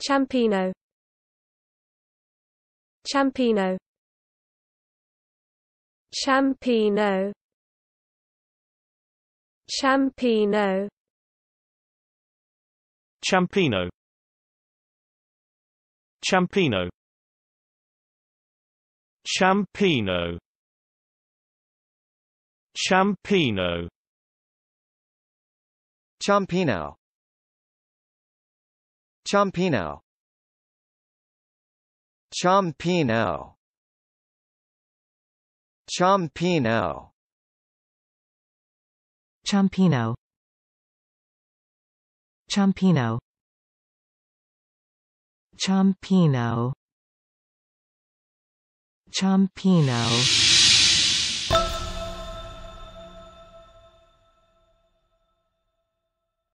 Champino Champino Champino Champino Champino Champino Champino Champino Champino Chompino Chompino Chompino Chompino Chompino Chompino Chompino